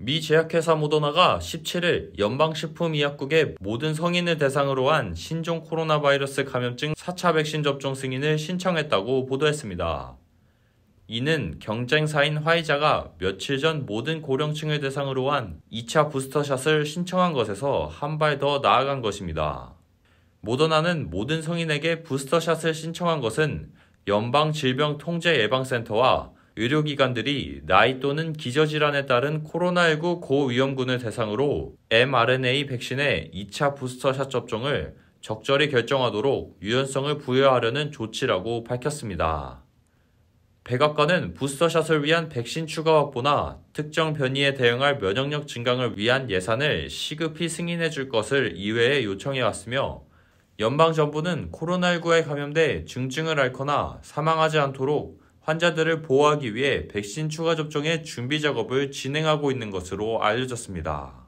미 제약회사 모더나가 17일 연방식품의약국의 모든 성인을 대상으로 한 신종 코로나 바이러스 감염증 4차 백신 접종 승인을 신청했다고 보도했습니다. 이는 경쟁사인 화이자가 며칠 전 모든 고령층을 대상으로 한 2차 부스터샷을 신청한 것에서 한 발 더 나아간 것입니다. 모더나는 모든 성인에게 부스터샷을 신청한 것은 연방질병통제예방센터와 의료기관들이 나이 또는 기저질환에 따른 코로나19 고위험군을 대상으로 mRNA 백신의 2차 부스터샷 접종을 적절히 결정하도록 유연성을 부여하려는 조치라고 밝혔습니다. 백악관은 부스터샷을 위한 백신 추가 확보나 특정 변이에 대응할 면역력 증강을 위한 예산을 시급히 승인해 줄 것을 이외에 요청해 왔으며 연방 정부는 코로나19에 감염돼 증증을 앓거나 사망하지 않도록 환자들을 보호하기 위해 백신 추가 접종의 준비 작업을 진행하고 있는 것으로 알려졌습니다.